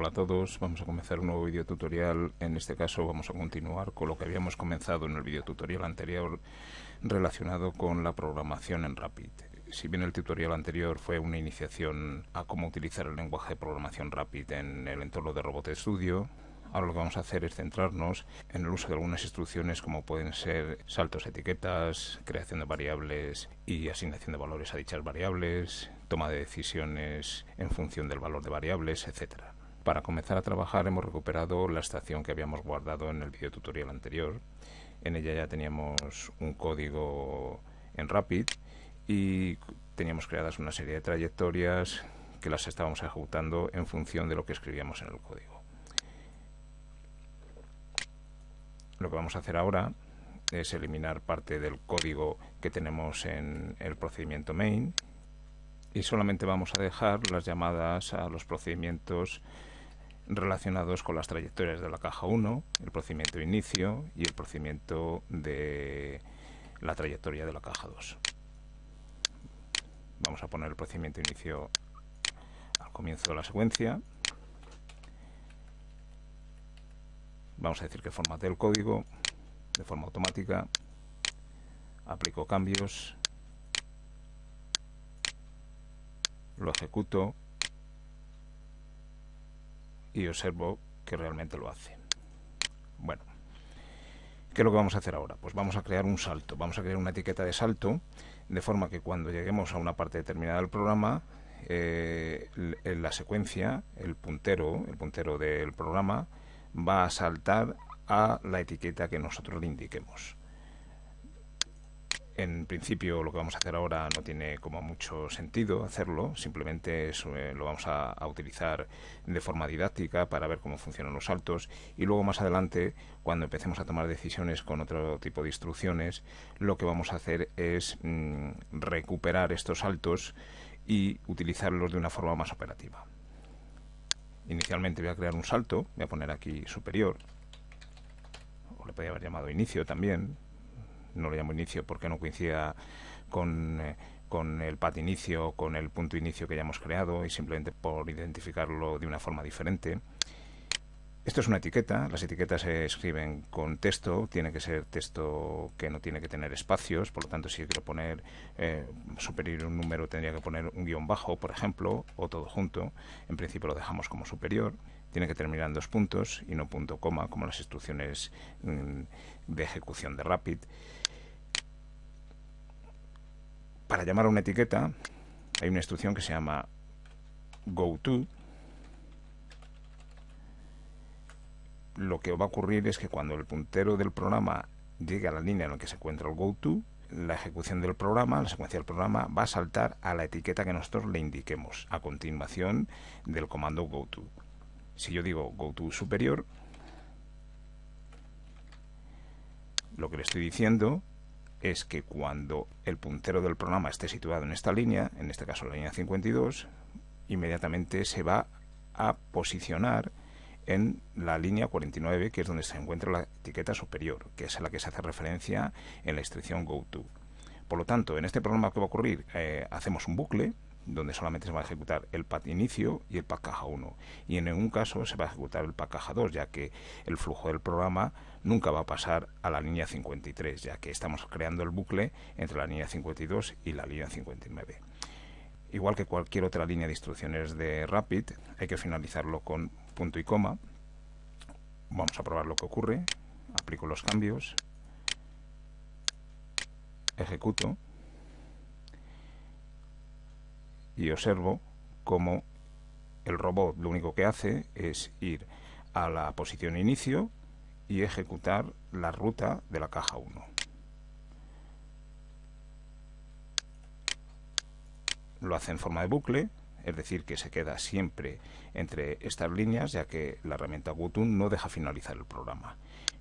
Hola a todos, vamos a comenzar un nuevo video tutorial. En este caso vamos a continuar con lo que habíamos comenzado en el video tutorial anterior relacionado con la programación en Rapid. Si bien el tutorial anterior fue una iniciación a cómo utilizar el lenguaje de programación Rapid en el entorno de Robot Studio, ahora lo que vamos a hacer es centrarnos en el uso de algunas instrucciones como pueden ser saltos etiquetas, creación de variables y asignación de valores a dichas variables, toma de decisiones en función del valor de variables, etcétera. Para comenzar a trabajar hemos recuperado la estación que habíamos guardado en el vídeo tutorial anterior. En ella ya teníamos un código en Rapid y teníamos creadas una serie de trayectorias que las estábamos ejecutando en función de lo que escribíamos en el código. Lo que vamos a hacer ahora es eliminar parte del código que tenemos en el procedimiento main y solamente vamos a dejar las llamadas a los procedimientos relacionados con las trayectorias de la caja 1, el procedimiento de inicio y el procedimiento de la trayectoria de la caja 2. Vamos a poner el procedimiento de inicio al comienzo de la secuencia. Vamos a decir que formate el código de forma automática. Aplico cambios. Lo ejecuto y observo que realmente lo hace. Bueno, ¿qué es lo que vamos a hacer ahora? Pues vamos a crear un salto, vamos a crear una etiqueta de salto, de forma que cuando lleguemos a una parte determinada del programa, eh, en la secuencia, el puntero, el puntero del programa, va a saltar a la etiqueta que nosotros le indiquemos en principio lo que vamos a hacer ahora no tiene como mucho sentido hacerlo, simplemente eh, lo vamos a, utilizar de forma didáctica para ver cómo funcionan los saltos y luego más adelante, cuando empecemos a tomar decisiones con otro tipo de instrucciones, lo que vamos a hacer es mm, recuperar estos saltos y utilizarlos de una forma más operativa. Inicialmente voy a crear un salto, voy a poner aquí superior, o le podría haber llamado inicio también, no lo llamo inicio porque no coincida con, eh, el pat inicio, con el punto inicio que ya hemos creado y simplemente por identificarlo de una forma diferente. Esto es una etiqueta, las etiquetas se escriben con texto, tiene que ser texto que no tiene que tener espacios, por lo tanto si quiero poner eh, superior un número tendría que poner un guión bajo, por ejemplo, o todo junto, en principio lo dejamos como superior, tiene que terminar en dos puntos y no punto coma, como las instrucciones mm, de ejecución de Rapid para llamar a una etiqueta hay una instrucción que se llama goto. Lo que va a ocurrir es que cuando el puntero del programa llegue a la línea en la que se encuentra el goto, la ejecución del programa, la secuencia del programa, va a saltar a la etiqueta que nosotros le indiquemos a continuación del comando goto. Si yo digo goto superior, lo que le estoy diciendo es que cuando el puntero del programa esté situado en esta línea, en este caso la línea 52, inmediatamente se va a posicionar en la línea 49, que es donde se encuentra la etiqueta superior, que es a la que se hace referencia en la instrucción GoTo. Por lo tanto, en este programa que va a ocurrir, eh, hacemos un bucle, donde solamente se va a ejecutar el pad inicio y el pad caja 1 y en ningún caso se va a ejecutar el pad caja 2 ya que el flujo del programa nunca va a pasar a la línea 53 ya que estamos creando el bucle entre la línea 52 y la línea 59 igual que cualquier otra línea de instrucciones de Rapid hay que finalizarlo con punto y coma vamos a probar lo que ocurre aplico los cambios ejecuto y observo cómo el robot lo único que hace es ir a la posición inicio y ejecutar la ruta de la caja 1. Lo hace en forma de bucle, es decir, que se queda siempre entre estas líneas, ya que la herramienta GoTo no deja finalizar el programa.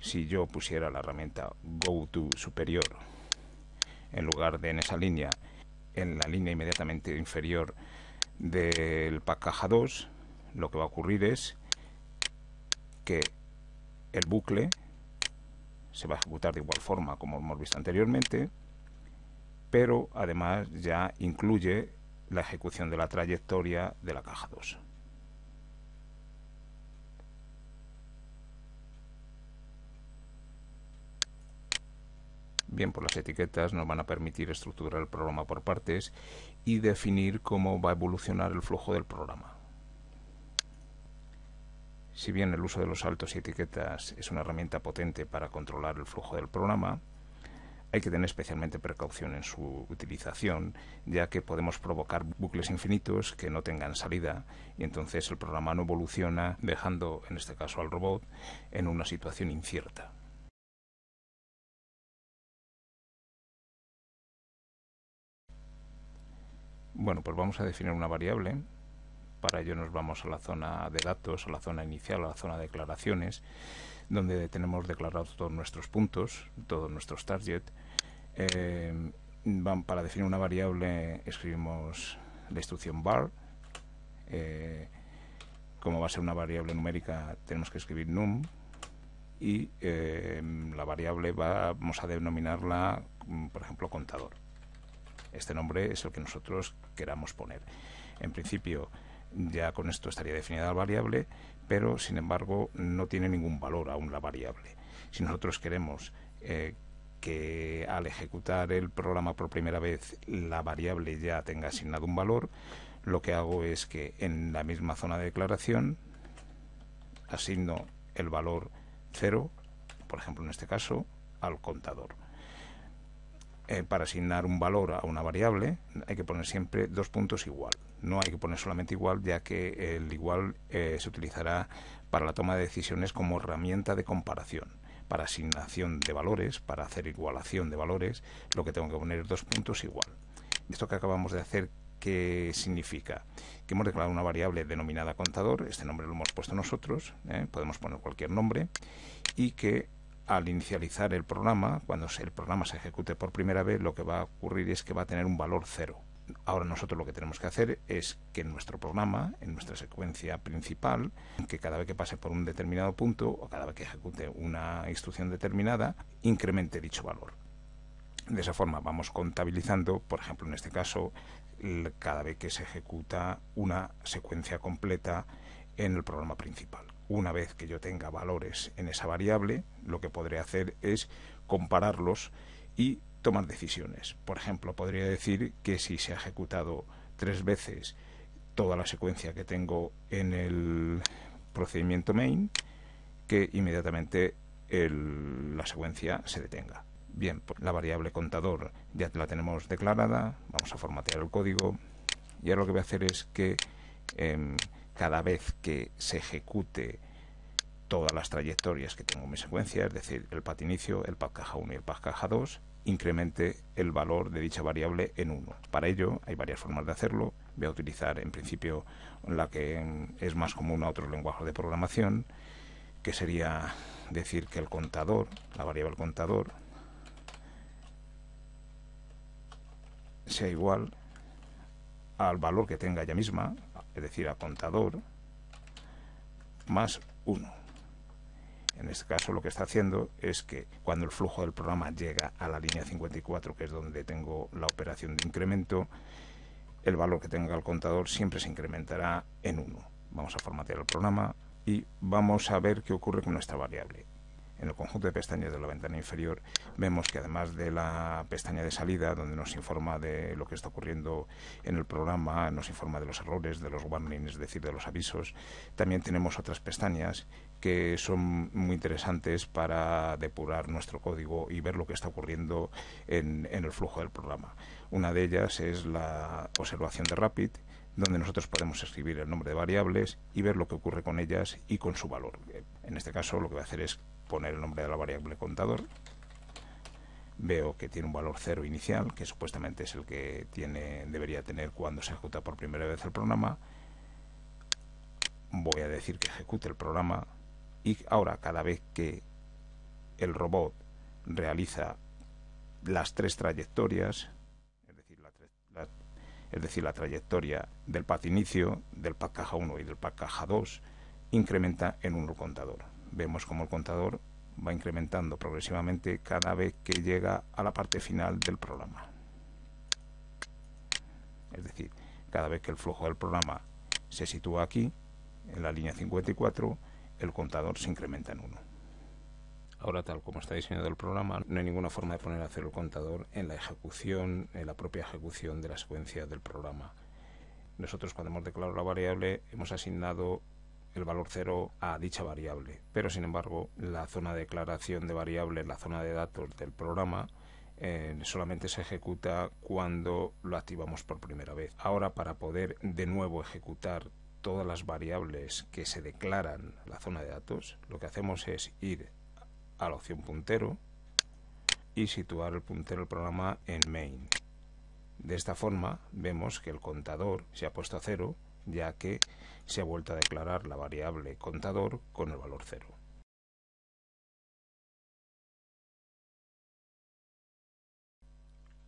Si yo pusiera la herramienta GoTo superior en lugar de en esa línea en la línea inmediatamente inferior del pack caja 2, lo que va a ocurrir es que el bucle se va a ejecutar de igual forma como hemos visto anteriormente, pero además ya incluye la ejecución de la trayectoria de la caja 2. bien por las etiquetas, nos van a permitir estructurar el programa por partes y definir cómo va a evolucionar el flujo del programa. Si bien el uso de los saltos y etiquetas es una herramienta potente para controlar el flujo del programa, hay que tener especialmente precaución en su utilización, ya que podemos provocar bucles infinitos que no tengan salida y entonces el programa no evoluciona, dejando en este caso al robot en una situación incierta. Bueno, pues vamos a definir una variable. Para ello nos vamos a la zona de datos, a la zona inicial, a la zona de declaraciones, donde tenemos declarados todos nuestros puntos, todos nuestros targets. Eh, para definir una variable escribimos la instrucción bar. Eh, como va a ser una variable numérica, tenemos que escribir num. Y eh, la variable vamos a denominarla, por ejemplo, contador este nombre es el que nosotros queramos poner. En principio, ya con esto estaría definida la variable, pero sin embargo no tiene ningún valor aún la variable. Si nosotros queremos eh, que al ejecutar el programa por primera vez la variable ya tenga asignado un valor, lo que hago es que en la misma zona de declaración asigno el valor 0, por ejemplo en este caso, al contador. Eh, para asignar un valor a una variable hay que poner siempre dos puntos igual. No hay que poner solamente igual, ya que el igual eh, se utilizará para la toma de decisiones como herramienta de comparación. Para asignación de valores, para hacer igualación de valores, lo que tengo que poner es dos puntos igual. Esto que acabamos de hacer, ¿qué significa? Que hemos declarado una variable denominada contador, este nombre lo hemos puesto nosotros, ¿eh? podemos poner cualquier nombre, y que al inicializar el programa, cuando el programa se ejecute por primera vez, lo que va a ocurrir es que va a tener un valor cero. Ahora nosotros lo que tenemos que hacer es que en nuestro programa, en nuestra secuencia principal, que cada vez que pase por un determinado punto o cada vez que ejecute una instrucción determinada, incremente dicho valor. De esa forma vamos contabilizando, por ejemplo, en este caso, cada vez que se ejecuta una secuencia completa en el programa principal una vez que yo tenga valores en esa variable, lo que podré hacer es compararlos y tomar decisiones. Por ejemplo, podría decir que si se ha ejecutado tres veces toda la secuencia que tengo en el procedimiento main, que inmediatamente la secuencia se detenga. Bien, pues la variable contador ya la tenemos declarada, vamos a formatear el código y ahora lo que voy a hacer es que em, cada vez que se ejecute todas las trayectorias que tengo en mi secuencia, es decir, el pat inicio, el PAT caja 1 y el PAT caja 2, incremente el valor de dicha variable en 1. Para ello hay varias formas de hacerlo. Voy a utilizar en principio la que es más común a otros lenguajes de programación, que sería decir que el contador, la variable contador, sea igual al valor que tenga ella misma, es decir, a contador, más 1. En este caso lo que está haciendo es que cuando el flujo del programa llega a la línea 54, que es donde tengo la operación de incremento, el valor que tenga el contador siempre se incrementará en 1. Vamos a formatear el programa y vamos a ver qué ocurre con nuestra variable en el conjunto de pestañas de la ventana inferior vemos que además de la pestaña de salida, donde nos informa de lo que está ocurriendo en el programa, nos informa de los errores, de los warnings, es decir, de los avisos, también tenemos otras pestañas que son muy interesantes para depurar nuestro código y ver lo que está ocurriendo en, el flujo del programa. Una de ellas es la observación de Rapid, donde nosotros podemos escribir el nombre de variables y ver lo que ocurre con ellas y con su valor. En este caso lo que va a hacer es poner el nombre de la variable contador. Veo que tiene un valor cero inicial, que supuestamente es el que tiene, debería tener cuando se ejecuta por primera vez el programa. Voy a decir que ejecute el programa y ahora cada vez que el robot realiza las tres trayectorias, es decir, la, trayectoria del pat inicio, del pad caja 1 y del pad caja 2, incrementa en un contador vemos como el contador va incrementando progresivamente cada vez que llega a la parte final del programa. Es decir, cada vez que el flujo del programa se sitúa aquí, en la línea 54, el contador se incrementa en 1. Ahora, tal como está diseñado el programa, no hay ninguna forma de poner a cero el contador en la ejecución, en la propia ejecución de la secuencia del programa. Nosotros cuando hemos declarado la variable hemos asignado el valor cero a dicha variable. Pero, sin embargo, la zona de declaración de variables, la zona de datos del programa, eh, solamente se ejecuta cuando lo activamos por primera vez. Ahora, para poder de nuevo ejecutar todas las variables que se declaran en la zona de datos, lo que hacemos es ir a la opción puntero y situar el puntero del programa en main. De esta forma vemos que el contador se ha puesto a cero ya que se ha vuelto a declarar la variable contador con el valor cero.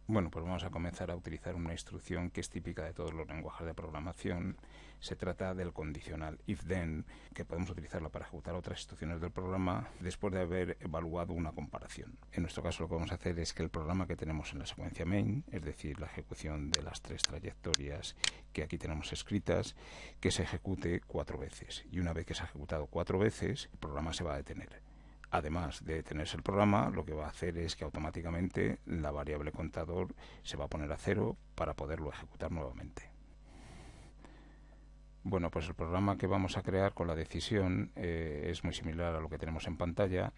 Bueno, pues vamos a comenzar a utilizar una instrucción que es típica de todos los lenguajes de programación. Se trata del condicional if-then, que podemos utilizarlo para ejecutar otras instrucciones del programa después de haber evaluado una comparación. En nuestro caso lo que vamos a hacer es que el programa que tenemos en la secuencia main, es decir, la ejecución de las tres trayectorias que aquí tenemos escritas, que se ejecute cuatro veces. Y una vez que se ha ejecutado cuatro veces, el programa se va a detener. Además de detenerse el programa, lo que va a hacer es que automáticamente la variable contador se va a poner a cero para poderlo ejecutar nuevamente. Bueno, pues el programa que vamos a crear con la decisión eh, es muy similar a lo que tenemos en pantalla.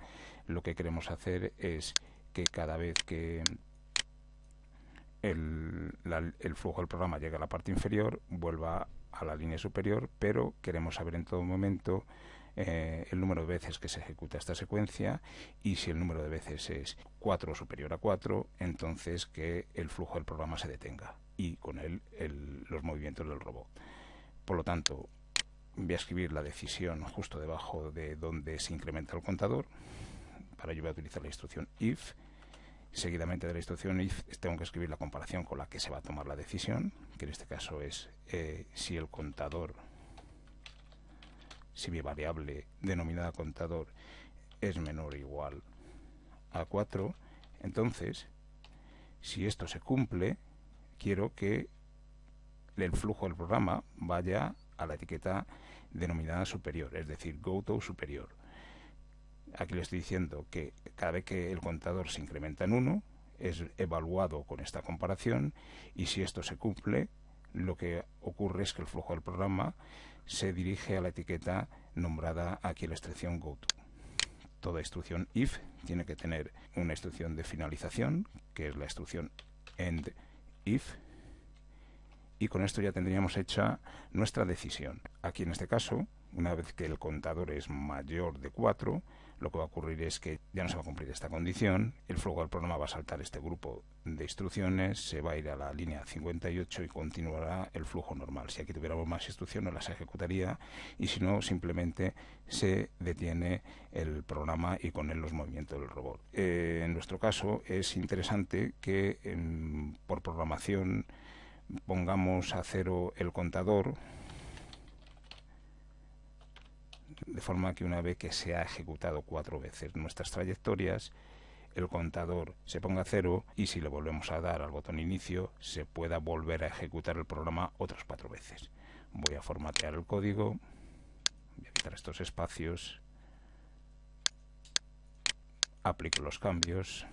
Lo que queremos hacer es que cada vez que el, el flujo del programa llegue a la parte inferior, vuelva a la línea superior, pero queremos saber en todo momento eh, el número de veces que se ejecuta esta secuencia y si el número de veces es 4 o superior a 4, entonces que el flujo del programa se detenga y con él los movimientos del robot. Por lo tanto, voy a escribir la decisión justo debajo de donde se incrementa el contador. Para ello voy a utilizar la instrucción if. Seguidamente de la instrucción if tengo que escribir la comparación con la que se va a tomar la decisión, que en este caso es eh, si el contador si mi variable denominada contador es menor o igual a 4, entonces, si esto se cumple, quiero que el flujo del programa vaya a la etiqueta denominada superior, es decir, GoTo superior. Aquí le estoy diciendo que cada vez que el contador se incrementa en 1, es evaluado con esta comparación y si esto se cumple, lo que ocurre es que el flujo del programa se dirige a la etiqueta nombrada aquí la instrucción GoTo. Toda instrucción if tiene que tener una instrucción de finalización, que es la instrucción end if, y con esto ya tendríamos hecha nuestra decisión. Aquí en este caso, una vez que el contador es mayor de 4, lo que va a ocurrir es que ya no se va a cumplir esta condición, el flujo del programa va a saltar este grupo de instrucciones, se va a ir a la línea 58 y continuará el flujo normal. Si aquí tuviéramos más instrucciones, las ejecutaría y si no, simplemente se detiene el programa y con él los movimientos del robot. Eh, en nuestro caso es interesante que em, por programación pongamos a cero el contador de forma que una vez que se ha ejecutado cuatro veces nuestras trayectorias, el contador se ponga a cero y si le volvemos a dar al botón inicio, se pueda volver a ejecutar el programa otras cuatro veces. Voy a formatear el código, voy a quitar estos espacios, aplico los cambios,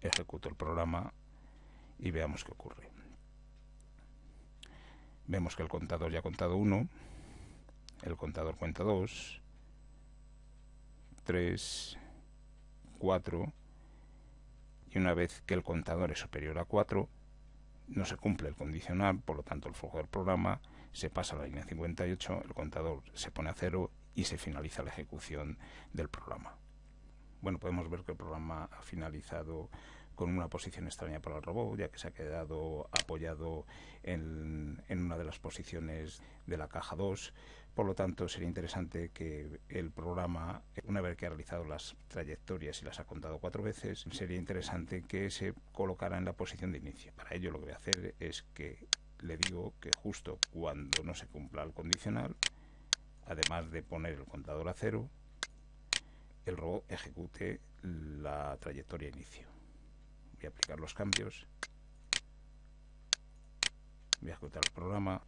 ejecuto el programa y veamos qué ocurre. Vemos que el contador ya ha contado uno el contador cuenta 2, 3, 4, y una vez que el contador es superior a 4, no se cumple el condicional, por lo tanto el flujo del programa se pasa a la línea 58, el contador se pone a cero y se finaliza la ejecución del programa. Bueno, podemos ver que el programa ha finalizado con una posición extraña para el robot, ya que se ha quedado apoyado en, en una de las posiciones de la caja 2, por lo tanto, sería interesante que el programa, una vez que ha realizado las trayectorias y las ha contado cuatro veces, sería interesante que se colocara en la posición de inicio. Para ello lo que voy a hacer es que le digo que justo cuando no se cumpla el condicional, además de poner el contador a cero, el robot ejecute la trayectoria inicio. Voy a aplicar los cambios. Voy a ejecutar el programa.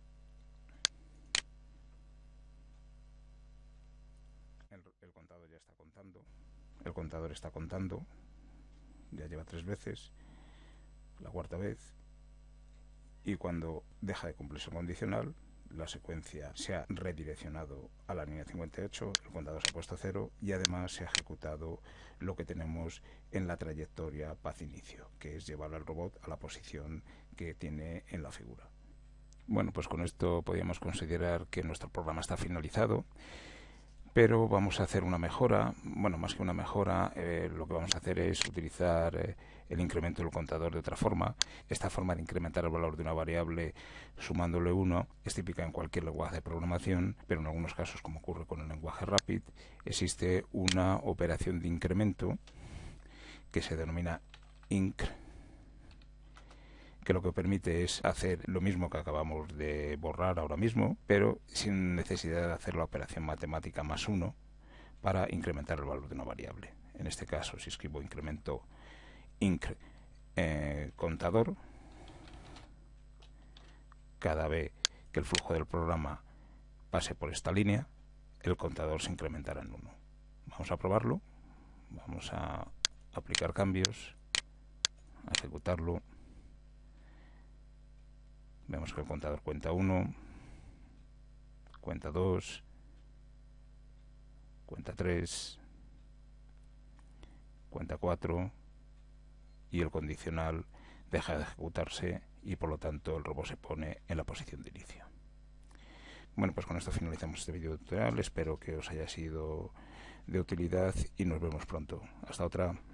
El contador está contando. Ya lleva tres veces. La cuarta vez. Y cuando deja de cumplir su condicional, la secuencia se ha redireccionado a la línea 58, el contador se ha puesto a cero y además se ha ejecutado lo que tenemos en la trayectoria paz-inicio, que es llevar al robot a la posición que tiene en la figura. Bueno, pues con esto podríamos considerar que nuestro programa está finalizado pero vamos a hacer una mejora, bueno, más que una mejora, eh, lo que vamos a hacer es utilizar eh, el incremento del contador de otra forma. Esta forma de incrementar el valor de una variable sumándole 1 es típica en cualquier lenguaje de programación, pero en algunos casos, como ocurre con el lenguaje Rapid, existe una operación de incremento que se denomina inc que lo que permite es hacer lo mismo que acabamos de borrar ahora mismo, pero sin necesidad de hacer la operación matemática más uno para incrementar el valor de una variable. En este caso, si escribo incremento eh, contador, cada vez que el flujo del programa pase por esta línea, el contador se incrementará en 1. Vamos a probarlo. Vamos a aplicar cambios, ejecutarlo. Vemos que el contador cuenta 1, cuenta 2, cuenta 3, cuenta 4 y el condicional deja de ejecutarse y por lo tanto el robot se pone en la posición de inicio. Bueno, pues con esto finalizamos este video tutorial. Espero que os haya sido de utilidad y nos vemos pronto. Hasta otra.